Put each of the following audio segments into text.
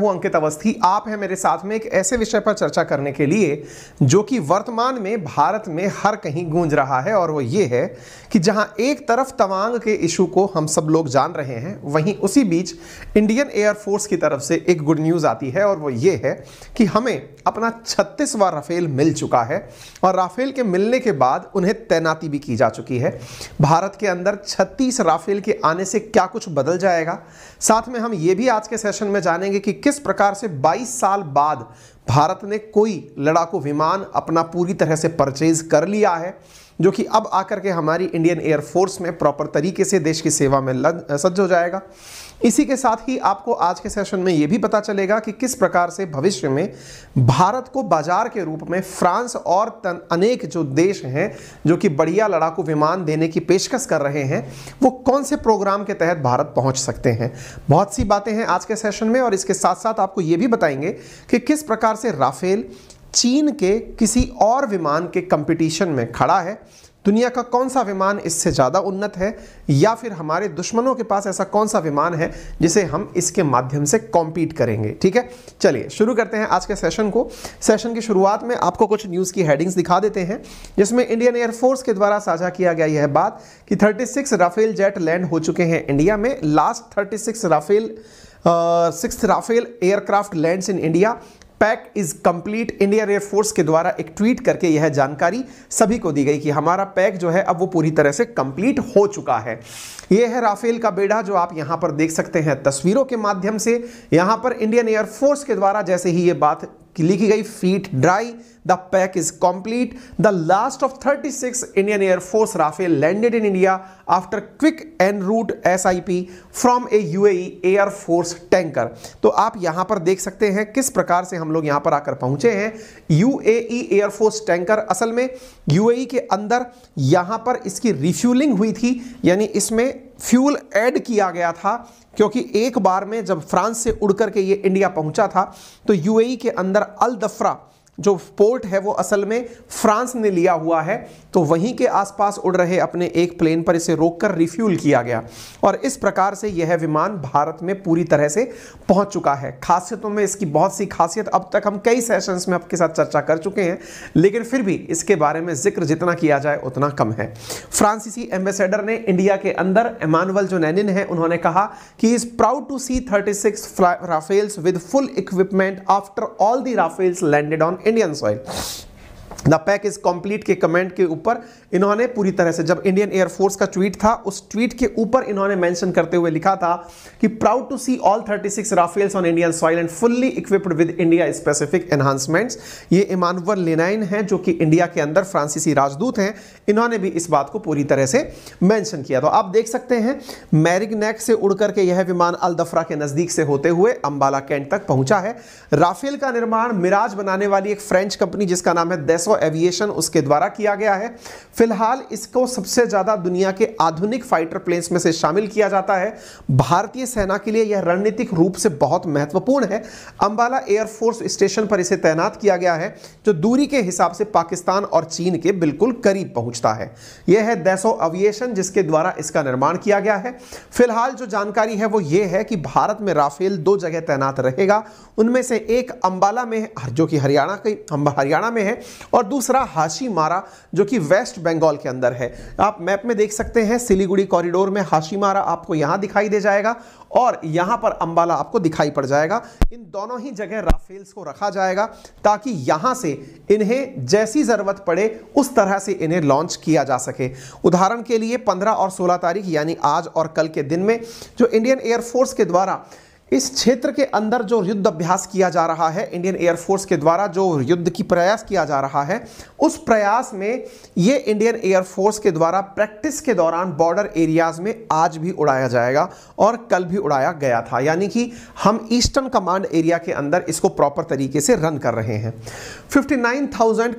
हूं अंकित अवस्थी आप हैं मेरे साथ में एक ऐसे विषय पर चर्चा करने के लिए जो कि वर्तमान में भारत में हर कहीं गूंज रहा है और वो ये है कि जहां एक तरफ तवांग के इशू को हम सब लोग जान रहे हैं वहीं उसी बीच इंडियन एयरफोर्स की तरफ से एक गुड न्यूज़ आती है और वो ये है कि हमें अपना छत्तीसवां राफेल मिल चुका है और राफेल के मिलने के बाद उन्हें तैनाती भी की जा चुकी है भारत के अंदर छत्तीस राफेल के आने से क्या कुछ बदल जाएगा साथ में हम ये भी आज के सेशन में जानेंगे कि किस प्रकार से 22 साल बाद भारत ने कोई लड़ाकू विमान अपना पूरी तरह से परचेज कर लिया है जो कि अब आकर के हमारी इंडियन एयरफोर्स में प्रॉपर तरीके से देश की सेवा में लग सज्ज हो जाएगा इसी के साथ ही आपको आज के सेशन में ये भी पता चलेगा कि किस प्रकार से भविष्य में भारत को बाजार के रूप में फ्रांस और तन, अनेक जो देश हैं जो कि बढ़िया लड़ाकू विमान देने की पेशकश कर रहे हैं वो कौन से प्रोग्राम के तहत भारत पहुंच सकते हैं बहुत सी बातें हैं आज के सेशन में और इसके साथ साथ आपको ये भी बताएंगे कि किस प्रकार से राफेल चीन के किसी और विमान के कंपटीशन में खड़ा है दुनिया का कौन सा विमान इससे ज़्यादा उन्नत है या फिर हमारे दुश्मनों के पास ऐसा कौन सा विमान है जिसे हम इसके माध्यम से कॉम्पीट करेंगे ठीक है चलिए शुरू करते हैं आज के सेशन को सेशन की शुरुआत में आपको कुछ न्यूज़ की हेडिंग्स दिखा देते हैं जिसमें इंडियन एयरफोर्स के द्वारा साझा किया गया यह बात कि सिक्स राफेल जेट लैंड हो चुके हैं इंडिया में last six Rafale six Rafale aircraft lands in India pack is complete Indian air force के द्वारा एक ट्वीट करके यह जानकारी सभी को दी गई कि हमारा पैक जो है अब वो पूरी तरह से कंप्लीट हो चुका है यह है राफेल का बेड़ा जो आप यहां पर देख सकते हैं तस्वीरों के माध्यम से यहां पर इंडियन एयरफोर्स के द्वारा जैसे ही ये बात लिखी गई फीट ड्राई the pack is complete the last of 36 Indian air force Rafale landed in India after quick en route S I P from A U air force tanker तो आप यहां पर देख सकते हैं किस प्रकार से हम लोग यहां पर आकर पहुंचे हैं यू एयरफोर्स टैंकर असल में यू e के अंदर यहां पर इसकी रिफ्यूलिंग हुई थी यानी इसमें फ्यूल ऐड किया गया था क्योंकि एक बार में जब फ्रांस से उड़ करके ये इंडिया पहुंचा था तो यूएई के अंदर अल दफरा जो पोर्ट है वो असल में फ्रांस ने लिया हुआ है तो वहीं के आसपास उड़ रहे अपने एक प्लेन पर इसे रोककर रिफ्यूल किया गया और इस प्रकार से यह विमान भारत में पूरी तरह से पहुंच चुका है खासियतों में इसकी बहुत सी खासियत अब तक हम कई सेशंस में आपके साथ चर्चा कर चुके हैं लेकिन फिर भी इसके बारे में जिक्र जितना किया जाए उतना कम है फ्रांसीसी एम्बेसडर ने इंडिया के अंदर एमानुअल जो नैनिन है उन्होंने कहा कि is proud to see thirty six Rafales with full equipment after all the Rafales landed on Indian soil. The pack is complete के कमेंट के ऊपर इन्होंने पूरी तरह से जब इंडियन एयरफोर्स का ट्वीट था उस ट्वीट के ऊपर इन्होंने मेंशन करते हुए लिखा था कि proud to see all 36 six Rafales on Indian soil and fully equipped with India specific enhancements ये इमानवर लेनाइन है जो कि इंडिया के अंदर फ्रांसीसी राजदूत हैं इन्होंने भी इस बात को पूरी तरह से मैंशन किया तो आप देख सकते हैं मैरिगनेक से उड़ करके यह विमान अल दफरा के नज़दीक से होते हुए अम्बाला कैंट तक पहुंचा है राफेल का निर्माण मिराज बनाने वाली एक फ्रेंच कंपनी जिसका नाम है दस एसओ एविएशन उसके द्वारा किया गया है फिलहाल इसको सबसे ज़्यादा दुनिया के आधुनिक फाइटर प्लेन्स में से शामिल किया जाता है भारतीय सेना के लिए यह रणनीतिक रूप से बहुत महत्वपूर्ण है अंबाला एयरफोर्स स्टेशन पर इसे तैनात किया गया है जो दूरी के हिसाब से पाकिस्तान और चीन के बिल्कुल करीब पहुंचता है यह है देसो एविएशन जिसके द्वारा इसका निर्माण किया गया है फिलहाल जो जानकारी है वो ये है कि भारत में राफेल दो जगह तैनात रहेगा उनमें से एक अंबाला में जो कि हरियाणा की हरियाणा में है और दूसरा मारा जो कि वेस्ट बंगाल के अंदर है आप मैप में देख सकते हैं सिलीगुड़ी कॉरिडोर में हाशी मारा आपको यहां दिखाई दे जाएगा और यहां पर अंबाला आपको दिखाई पड़ जाएगा इन दोनों ही जगह राफेल्स को रखा जाएगा ताकि यहां से इन्हें जैसी ज़रूरत पड़े उस तरह से इन्हें लॉन्च किया जा सके उदाहरण के लिए 15 और 16 तारीख यानी आज और कल के दिन में जो इंडियन एयरफोर्स के द्वारा इस क्षेत्र के अंदर जो युद्ध अभ्यास किया जा रहा है इंडियन एयरफोर्स के द्वारा जो युद्ध की प्रयास किया जा रहा है उस प्रयास में ये इंडियन एयरफोर्स के द्वारा प्रैक्टिस के दौरान बॉर्डर एरियाज में आज भी उड़ाया जाएगा और कल भी उड़ाया गया था यानी कि हम ईस्टर्न कमांड एरिया के अंदर इसको प्रॉपर तरीके से रन कर रहे हैं फिफ्टी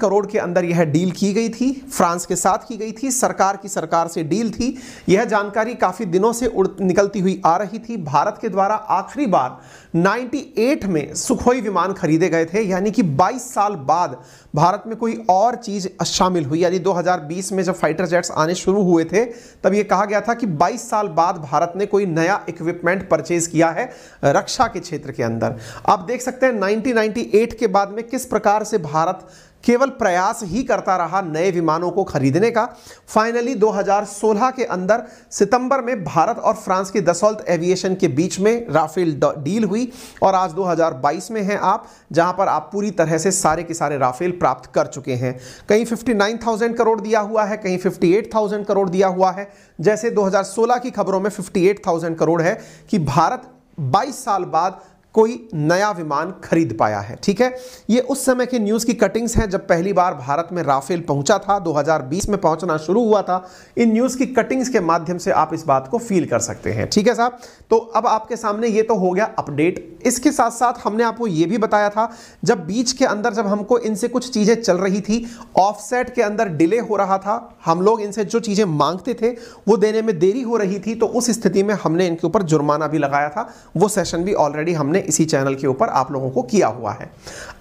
करोड़ के अंदर यह डील की गई थी फ्रांस के साथ की गई थी सरकार की सरकार से डील थी यह जानकारी काफ़ी दिनों से निकलती हुई आ रही थी भारत के द्वारा आखिर आखिरी बार 98 में सुखोई विमान खरीदे गए थे यानी कि 22 साल बाद भारत में कोई और चीज़ शामिल हुई यानी 2020 में जब फाइटर जेट्स आने शुरू हुए थे तब ये कहा गया था कि 22 साल बाद भारत ने कोई नया इक्विपमेंट परचेज किया है रक्षा के क्षेत्र के अंदर आप देख सकते हैं 1998 के बाद में किस प्रकार से भारत केवल प्रयास ही करता रहा नए विमानों को खरीदने का फाइनली 2016 के अंदर सितंबर में भारत और फ्रांस की दसौल्त एविएशन के बीच में राफेल डील हुई और आज 2022 में हैं आप जहां पर आप पूरी तरह से सारे के सारे राफेल प्राप्त कर चुके हैं कहीं 59,000 करोड़ दिया हुआ है कहीं 58,000 करोड़ दिया हुआ है जैसे 2016 की खबरों में 58,000 करोड़ है कि भारत 22 साल बाद कोई नया विमान खरीद पाया है ठीक है ये उस समय की न्यूज़ की कटिंग्स हैं जब पहली बार भारत में राफेल पहुंचा था 2020 में पहुंचना शुरू हुआ था इन न्यूज़ की कटिंग्स के माध्यम से आप इस बात को फील कर सकते हैं ठीक है साहब तो अब आपके सामने ये तो हो गया अपडेट इसके साथ साथ हमने आपको ये भी बताया था जब बीच के अंदर जब हमको इनसे कुछ चीज़ें चल रही थी ऑफसेट के अंदर डिले हो रहा था हम लोग इनसे जो चीज़ें मांगते थे वो देने में देरी हो रही थी तो उस स्थिति में हमने इनके ऊपर जुर्माना भी लगाया था वो सेशन भी ऑलरेडी हमने इसी चैनल के ऊपर आप लोगों को किया हुआ है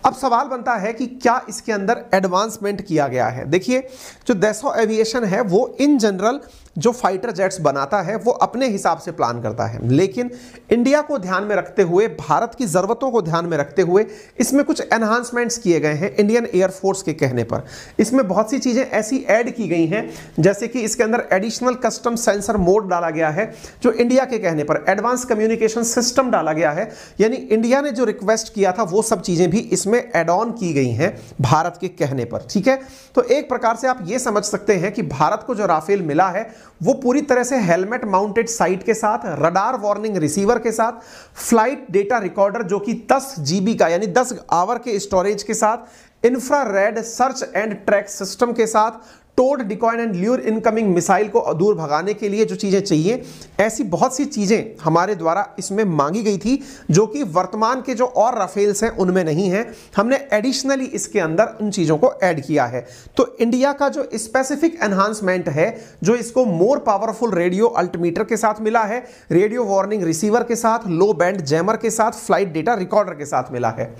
अब सवाल बनता है कि क्या इसके अंदर एडवांसमेंट किया गया है देखिए जो देसो एविएशन है वो इन जनरल जो फाइटर जेट्स बनाता है वो अपने हिसाब से प्लान करता है लेकिन इंडिया को ध्यान में रखते हुए भारत की ज़रूरतों को ध्यान में रखते हुए इसमें कुछ एनहांसमेंट्स किए गए हैं इंडियन एयरफोर्स के कहने पर इसमें बहुत सी चीज़ें ऐसी ऐड की गई हैं जैसे कि इसके अंदर एडिशनल कस्टम सेंसर मोड डाला गया है जो इंडिया के कहने पर एडवांस कम्युनिकेशन सिस्टम डाला गया है यानी इंडिया ने जो रिक्वेस्ट किया था वो सब चीज़ें भी इसमें एड ऑन की गई हैं भारत के कहने पर ठीक है तो एक प्रकार से आप ये समझ सकते हैं कि भारत को जो राफेल मिला है वो पूरी तरह से हेलमेट माउंटेड साइट के साथ रडार वार्निंग रिसीवर के साथ फ्लाइट डेटा रिकॉर्डर जो कि 10 जीबी का यानी 10 आवर के स्टोरेज के साथ infrared search and track system के साथ towed decoy and lure incoming missile को दूर भगाने के लिए जो चीज़ें चाहिए ऐसी बहुत सी चीज़ें हमारे द्वारा इसमें मांगी गई थी जो कि वर्तमान के जो और राफेल्स हैं उनमें नहीं हैं हमने एडिशनली इसके अंदर उन चीज़ों को ऐड किया है तो इंडिया का जो स्पेसिफिक एनहांसमेंट है जो इसको मोर पावरफुल रेडियो अल्टीमीटर के साथ मिला है रेडियो वार्निंग रिसीवर के साथ लो बैंड जैमर के साथ फ्लाइट डेटा रिकॉर्डर के साथ मिला है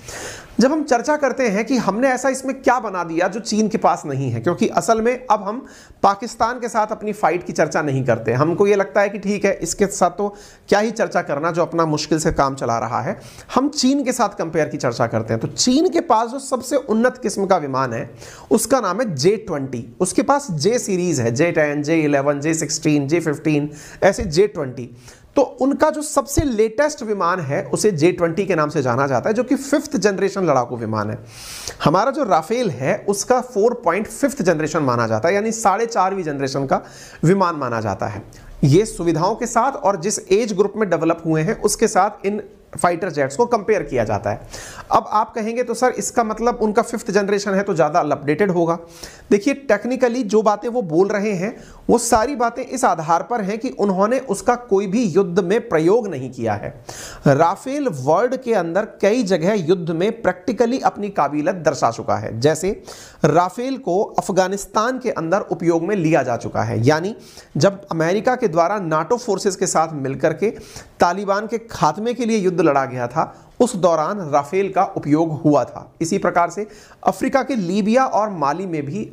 जब हम चर्चा करते हैं कि हमने ऐसा इसमें क्या बना दिया जो चीन के पास नहीं है क्योंकि असल में अब हम पाकिस्तान के साथ अपनी फाइट की चर्चा नहीं करते हमको ये लगता है कि ठीक है इसके साथ तो क्या ही चर्चा करना जो अपना मुश्किल से काम चला रहा है हम चीन के साथ कंपेयर की चर्चा करते हैं तो चीन के पास जो सबसे उन्नत किस्म का विमान है उसका नाम है जे ट्वेंटी उसके पास जे सीरीज़ है J ten J eleven J sixteen J fifteen ऐसे जे ट्वेंटी तो उनका जो सबसे लेटेस्ट विमान है उसे जे ट्वेंटी के नाम से जाना जाता है जो कि फिफ्थ जनरेशन लड़ाकू विमान है हमारा जो राफेल है उसका फोर पॉइंट फिफ्थ जनरेशन माना जाता है यानी साढ़े चारवीं जनरेशन का विमान माना जाता है ये सुविधाओं के साथ और जिस एज ग्रुप में डेवलप हुए हैं उसके साथ इन फाइटर जेट्स को कंपेयर किया जाता है अब आप कहेंगे तो सर इसका मतलब उनका फिफ्थ जनरेशन है तो ज़्यादा अपडेटेड होगा देखिए टेक्निकली जो बातें वो बोल रहे हैं वो सारी बातें इस आधार पर हैं कि उन्होंने उसका कोई भी युद्ध में प्रयोग नहीं किया है राफेल वर्ल्ड के अंदर कई जगह युद्ध में प्रैक्टिकली अपनी काबिलियत दर्शा चुका है जैसे राफेल को अफगानिस्तान के अंदर उपयोग में लिया जा चुका है यानी जब अमेरिका के द्वारा नाटो फोर्सेस के साथ मिलकर के तालिबान के खात्मे के लिए युद्ध लड़ा गया था उस दौरान राफेल का उपयोग हुआ था इसी प्रकार से अफ्रीका के लीबिया और माली में भी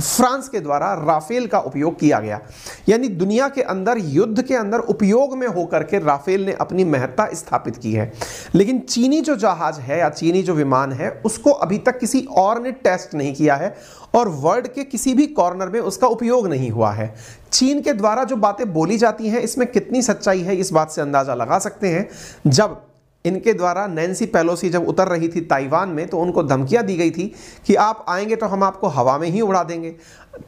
फ्रांस के द्वारा राफेल का उपयोग किया गया यानी दुनिया के अंदर युद्ध के अंदर उपयोग में होकर के राफेल ने अपनी महत्ता स्थापित की है लेकिन चीनी जो जहाज है या चीनी जो विमान है उसको अभी तक किसी और ने टेस्ट नहीं किया है और वर्ल्ड के किसी भी कॉर्नर में उसका उपयोग नहीं हुआ है चीन के द्वारा जो बातें बोली जाती हैं इसमें कितनी सच्चाई है इस बात से अंदाज़ा लगा सकते हैं जब इनके द्वारा नैन्सी पेलोसी जब उतर रही थी ताइवान में तो उनको धमकियाँ दी गई थी कि आप आएंगे तो हम आपको हवा में ही उड़ा देंगे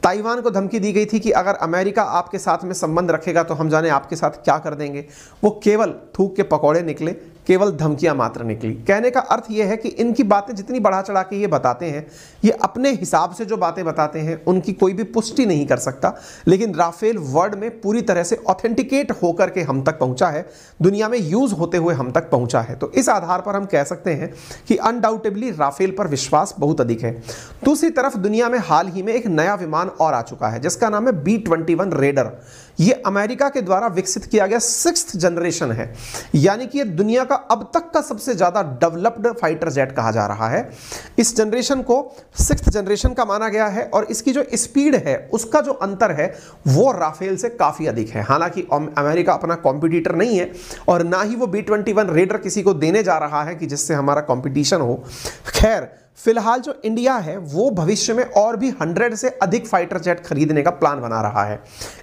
ताइवान को धमकी दी गई थी कि अगर अमेरिका आपके साथ में संबंध रखेगा तो हम जाने आपके साथ क्या कर देंगे वो केवल थूक के पकौड़े निकले केवल धमकियां मात्र निकली कहने का अर्थ यह है कि इनकी बातें जितनी बढ़ा चढ़ा के ये बताते हैं ये अपने हिसाब से जो बातें बताते हैं उनकी कोई भी पुष्टि नहीं कर सकता लेकिन राफेल वर्ड में पूरी तरह से ऑथेंटिकेट होकर के हम तक पहुंचा है दुनिया में यूज होते हुए हम तक पहुंचा है तो इस आधार पर हम कह सकते हैं कि अनडाउटेबली राफेल पर विश्वास बहुत अधिक है दूसरी तरफ दुनिया में हाल ही में एक नया विमान और आ चुका है जिसका नाम है बी ट्वेंटी रेडर ये अमेरिका के द्वारा विकसित किया गया सिक्स जनरेशन है यानी कि ये दुनिया का अब तक का सबसे ज़्यादा डेवलप्ड फाइटर जेट कहा जा रहा है इस जनरेशन को सिक्स जनरेशन का माना गया है और इसकी जो स्पीड है उसका जो अंतर है वो राफेल से काफ़ी अधिक है हालांकि अमेरिका अपना कॉम्पिटिटर नहीं है और ना ही वो बी ट्वेंटी रेडर किसी को देने जा रहा है कि जिससे हमारा कॉम्पिटिशन हो खैर फिलहाल जो इंडिया है वो भविष्य में और भी हंड्रेड से अधिक फाइटर जेट खरीदने का प्लान बना रहा है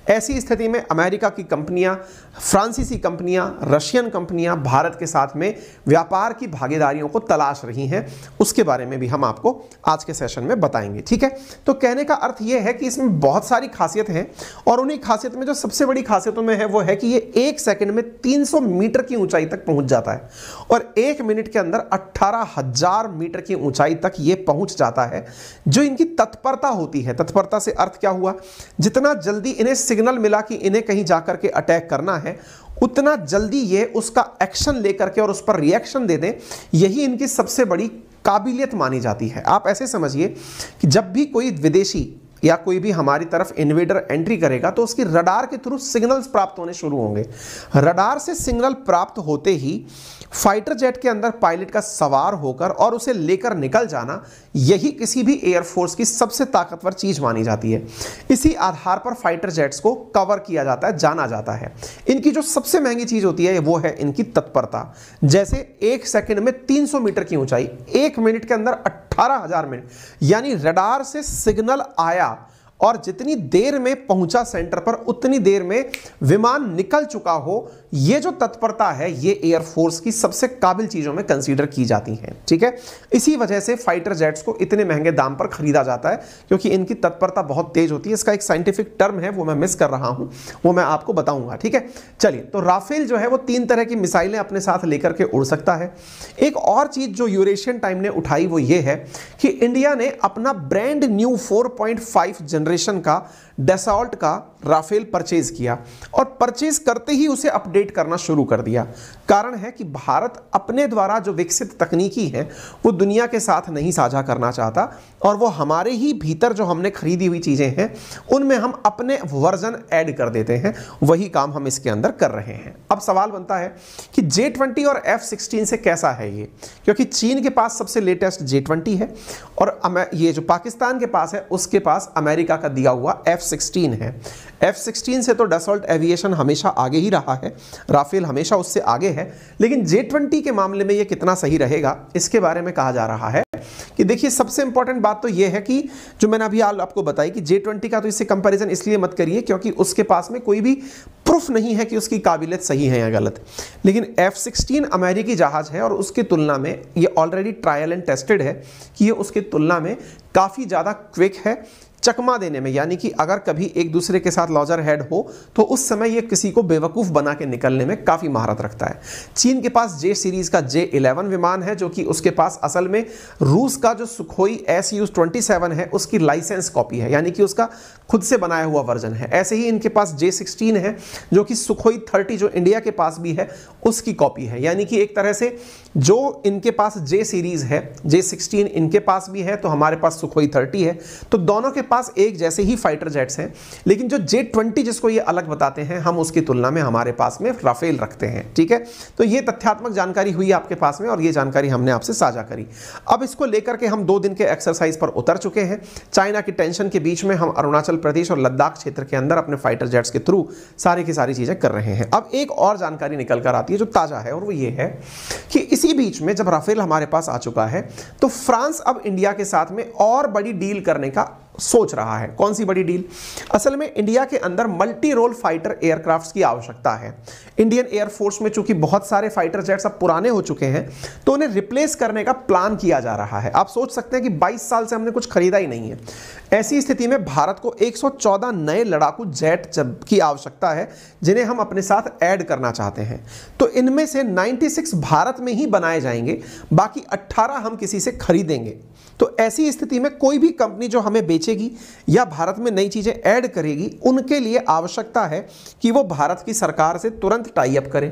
ऐसी स्थिति में अमेरिका की कंपनियां फ्रांसीसी कंपनियां रशियन कंपनियां भारत के साथ में व्यापार की भागीदारियों को तलाश रही हैं उसके बारे में भी हम आपको आज के सेशन में बताएंगे ठीक है तो कहने का अर्थ ये है कि इसमें बहुत सारी खासियत है और उन्हीं खासियत में जो सबसे बड़ी खासियतों में है वो है कि ये एक सेकेंड में तीन मीटर की ऊंचाई तक पहुंच जाता है और एक मिनट के अंदर अट्ठारह मीटर की ऊंचाई तक ये पहुंच जाता है जो इनकी तत्परता होती है तत्परता से अर्थ क्या हुआ जितना जल्दी इन्हें सिग्नल मिला कि इन्हें कहीं जाकर के अटैक करना है उतना जल्दी ये उसका एक्शन लेकर के और उस पर रिएक्शन दे दें यही इनकी सबसे बड़ी काबिलियत मानी जाती है आप ऐसे समझिए कि जब भी कोई विदेशी या कोई भी हमारी तरफ इन्वेडर एंट्री करेगा तो उसकी रडार के थ्रू सिग्नल्स प्राप्त होने शुरू होंगे रडार से सिग्नल प्राप्त होते ही फाइटर जेट के अंदर पायलट का सवार होकर और उसे लेकर निकल जाना यही किसी भी एयरफोर्स की सबसे ताकतवर चीज मानी जाती है इसी आधार पर फाइटर जेट्स को कवर किया जाता है जाना जाता है इनकी जो सबसे महंगी चीज होती है वो है इनकी तत्परता जैसे एक सेकेंड में तीन मीटर की ऊंचाई एक मिनट के अंदर अठारह हजार मिनट यानी रडार से सिग्नल आया और जितनी देर में पहुंचा सेंटर पर उतनी देर में विमान निकल चुका हो ये जो तत्परता है ये एयरफोर्स की सबसे काबिल चीज़ों में कंसीडर की जाती है ठीक है इसी वजह से फाइटर जेट्स को इतने महंगे दाम पर खरीदा जाता है क्योंकि इनकी तत्परता बहुत तेज होती है इसका एक साइंटिफिक टर्म है वो मैं मिस कर रहा हूं वो मैं आपको बताऊंगा ठीक है चलिए तो राफेल जो है वो तीन तरह की मिसाइलें अपने साथ लेकर के उड़ सकता है एक और चीज़ जो यूरेशियन टाइम ने उठाई वो ये है कि इंडिया ने अपना ब्रांड न्यू फोर जनरेशन का डेसॉल्ट का राफेल परचेज किया और परचेज करते ही उसे अपडेट करना शुरू कर दिया कारण है कि भारत अपने द्वारा जो विकसित तकनीकी है वो दुनिया के साथ नहीं साझा करना चाहता और वो हमारे ही भीतर जो हमने खरीदी हुई चीज़ें हैं उनमें हम अपने वर्जन ऐड कर देते हैं वही काम हम इसके अंदर कर रहे हैं अब सवाल बनता है कि जे और एफ से कैसा है ये क्योंकि चीन के पास सबसे लेटेस्ट जे है और ये जो पाकिस्तान के पास है उसके पास अमेरिका का दिया हुआ एफ सिक्सटीन है एफ सिक्सटीन से तो डसॉल्ट एविएशन हमेशा आगे ही रहा है राफेल हमेशा उससे आगे है लेकिन जे ट्वेंटी के मामले में ये कितना सही रहेगा इसके बारे में कहा जा रहा है कि देखिए सबसे इंपॉर्टेंट बात तो यह है कि जो मैंने अभी आल आपको बताई कि जे ट्वेंटी का तो इससे कंपैरिजन इसलिए मत करिए क्योंकि उसके पास में कोई भी प्रूफ नहीं है कि उसकी काबिलियत सही है या गलत लेकिन एफ सिक्सटीन अमेरिकी जहाज़ है और उसकी तुलना में ये ऑलरेडी ट्रायल एंड टेस्टेड है कि ये उसकी तुलना में काफ़ी ज़्यादा क्विक है चकमा देने में यानी कि अगर कभी एक दूसरे के साथ लॉजर हेड हो तो उस समय यह किसी को बेवकूफ़ बना के निकलने में काफ़ी महारत रखता है चीन के पास जे सीरीज़ का जे इलेवन विमान है जो कि उसके पास असल में रूस का जो Sukhoi S U twenty seven है उसकी लाइसेंस कॉपी है यानी कि उसका खुद से बनाया हुआ वर्जन है ऐसे ही इनके पास जे सिक्सटीन है जो कि सुखोई थर्टी जो इंडिया के पास भी है उसकी कॉपी है यानी कि एक तरह से जो इनके पास जे सीरीज़ है जे सिक्सटीन इनके पास भी है तो हमारे पास सुखोई थर्टी है तो दोनों के पास पास एक जैसे ही फाइटर जेट्स हैं लेकिन जो जे ट्वेंटी जिसको ये अलग बताते हैं हम उसकी तुलना में हमारे पास में राफेल रखते हैं ठीक है तो ये तथ्यात्मक जानकारी हुई आपके पास में और ये जानकारी हमने आपसे साझा करी अब इसको लेकर के हम दो दिन के एक्सरसाइज पर उतर चुके हैं चाइना की टेंशन के बीच में हम अरुणाचल प्रदेश और लद्दाख क्षेत्र के अंदर अपने फाइटर जेट्स के थ्रू सारी की सारी चीज़ें कर रहे हैं अब एक और जानकारी निकल कर आती है जो ताज़ा है और वो ये है कि इसी बीच में जब राफेल हमारे पास आ चुका है तो फ्रांस अब इंडिया के साथ में और बड़ी डील करने का सोच रहा है कौन सी बड़ी डील असल में इंडिया के अंदर मल्टी रोल फाइटर एयरक्राफ्ट्स की आवश्यकता है इंडियन एयरफोर्स में चूंकि बहुत सारे फाइटर जेट्स अब पुराने हो चुके हैं तो उन्हें रिप्लेस करने का प्लान किया जा रहा है आप सोच सकते हैं कि 22 साल से हमने कुछ खरीदा ही नहीं है ऐसी स्थिति में भारत को एक नए लड़ाकू जेट की आवश्यकता है जिन्हें हम अपने साथ ऐड करना चाहते हैं तो इनमें से 96 भारत में ही बनाए जाएंगे बाकी अट्ठारह हम किसी से खरीदेंगे तो ऐसी स्थिति में कोई भी कंपनी जो हमें बेच बेचेगी या भारत में नई चीज़ें ऐड करेगी उनके लिए आवश्यकता है कि वो भारत की सरकार से तुरंत टाइप करें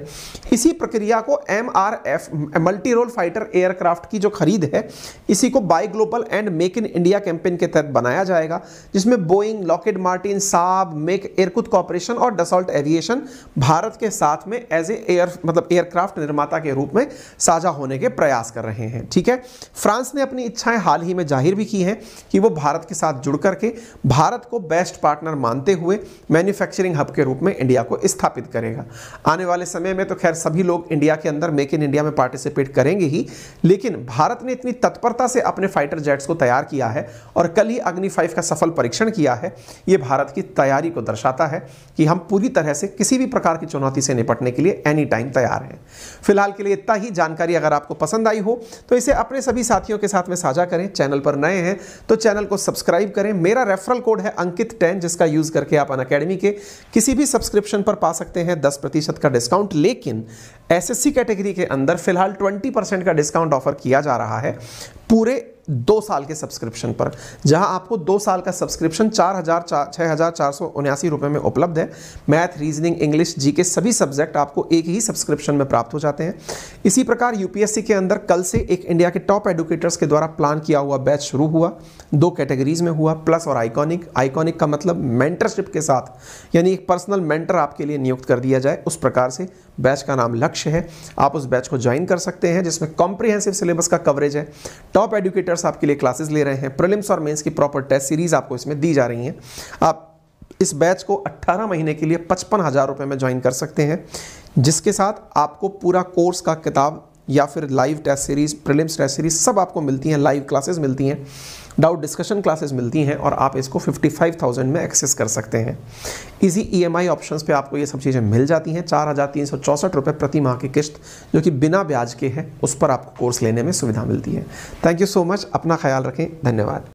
इसी प्रक्रिया को M R F multi role fighter aircraft की जो खरीद है इसी को buy global and make in India campaign के तहत बनाया जाएगा जिसमें Boeing Lockheed Martin Saab MiG Irkut corporation और डसॉल्ट एविएशन भारत के साथ में एज ए एयर मतलब एयरक्राफ्ट निर्माता के रूप में साझा होने के प्रयास कर रहे हैं ठीक है फ्रांस ने अपनी इच्छाएं हाल ही में जाहिर भी की हैं कि वो भारत के साथ जुड़ करके भारत को बेस्ट पार्टनर मानते हुए मैन्युफैक्चरिंग हब के रूप में इंडिया को स्थापित करेगा आने वाले समय में तो खैर सभी लोग इंडिया के अंदर मेक इन इंडिया में पार्टिसिपेट करेंगे ही लेकिन भारत ने इतनी तत्परता से अपने फाइटर जेट्स को तैयार किया है और कल ही अग्नि फाइव का सफल परीक्षण किया है ये भारत की तैयारी को दर्शाता है कि हम पूरी तरह से किसी भी प्रकार की चुनौती से निपटने के लिए एनी टाइम तैयार हैं फिलहाल के लिए इतना ही जानकारी अगर आपको पसंद आई हो तो इसे अपने सभी साथियों के साथ में साझा करें चैनल पर नए हैं तो चैनल को सब्सक्राइब करें मेरा रेफरल कोड है अंकित टेन जिसका यूज करके आप अन अकेडमी के किसी भी सब्सक्रिप्शन पर पा सकते हैं दस प्रतिशत का डिस्काउंट लेकिन एसएससी कैटेगरी के अंदर फिलहाल ट्वेंटी परसेंट का डिस्काउंट ऑफर किया जा रहा है पूरे दो साल के सब्सक्रिप्शन पर जहां आपको दो साल का सब्सक्रिप्शन चार हज़ार चार हज़ार चार सौ उन्यासी रुपए में उपलब्ध है मैथ रीजनिंग इंग्लिश जी के सभी सब्जेक्ट आपको एक ही सब्सक्रिप्शन में प्राप्त हो जाते हैं इसी प्रकार यूपीएससी के अंदर कल से एक इंडिया के टॉप एडुकेटर्स के द्वारा प्लान किया हुआ बैच शुरू हुआ दो कैटेगरीज में हुआ प्लस और आइकॉनिक आइकॉनिक का मतलब मेंटरशिप के साथ यानी एक पर्सनल मेंटर आपके लिए नियुक्त कर दिया जाए उस प्रकार से बैच का नाम लक्ष्य है आप उस बैच को ज्वाइन कर सकते हैं जिसमें कॉम्प्रिहेंसिव सिलेबस का कवरेज है टॉप एडुकेटर टीचर्स आपके लिए क्लासेस ले रहे हैं प्रिलिम्स और मेंस की प्रॉपर टेस्ट सीरीज आपको इसमें दी जा रही है आप इस बैच को 18 महीने के लिए पचपन हज़ार रुपये में ज्वाइन कर सकते हैं जिसके साथ आपको पूरा कोर्स का किताब या फिर live test series prelims test series सब आपको मिलती हैं लाइव क्लासेस मिलती हैं डाउट डिस्कशन क्लासेस मिलती हैं और आप इसको 55,000 में एक्सेस कर सकते हैं इसी ई एम आई ऑप्शन पर आपको ये सब चीज़ें मिल जाती हैं चार हज़ार तीन सौ रुपये प्रति माह की किस्त जो कि बिना ब्याज के है उस पर आपको कोर्स लेने में सुविधा मिलती है थैंक यू सो मच अपना ख्याल रखें धन्यवाद